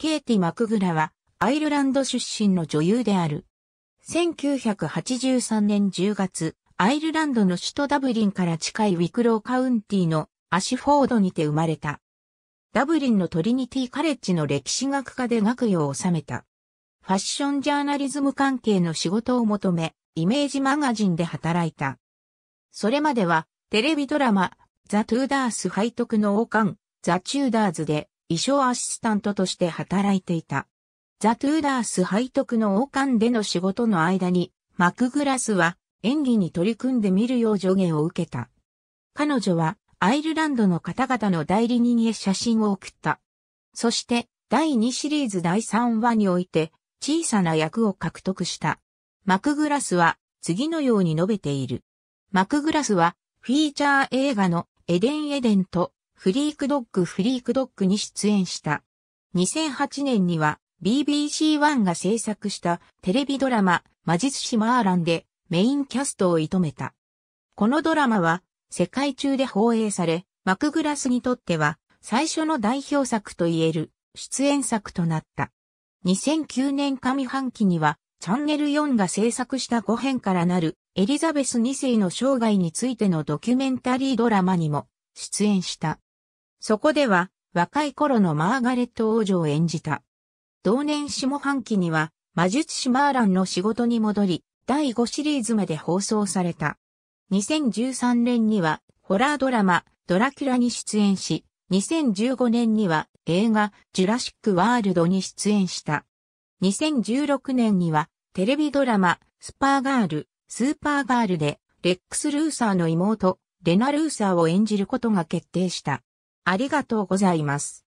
ケイティ・マクグラは、アイルランド出身の女優である。1983年10月、アイルランドの首都ダブリンから近いウィクローカウンティのアシフォードにて生まれた。ダブリンのトリニティカレッジの歴史学科で学位を収めた。ファッションジャーナリズム関係の仕事を求め、イメージマガジンで働いた。それまでは、テレビドラマ、ザ・トゥーダース背徳の王冠、ザ・チューダーズで衣装アシスタントとして働いていた。ザ・トゥーダース背徳の王冠での仕事の間に、マクグラスは演技に取り組んでみるよう助言を受けた。彼女はアイルランドの方々の代理人へ写真を送った。そして第2シリーズ第3話において小さな役を獲得した。マクグラスは次のように述べている。マクグラスはフィーチャー映画のエデン・エデンとフリークドッグフリークドッグに出演した。2008年には BBC1 が制作したテレビドラマ魔術師マーランでメインキャストを射止めた。このドラマは世界中で放映され、マクグラスにとっては最初の代表作と言える出演作となった。2009年上半期にはチャンネル4が制作した5編からなるエリザベス2世の生涯についてのドキュメンタリードラマにも出演した。そこでは、若い頃のマーガレット王女を演じた。同年下半期には、魔術師マーランの仕事に戻り、第5シリーズまで放送された。2013年には、ホラードラマ、ドラキュラに出演し、2015年には映画、ジュラシック・ワールドに出演した。2016年には、テレビドラマ、スパーガール、スーパーガールで、レックス・ルーサーの妹、レナ・ルーサーを演じることが決定した。ありがとうございます。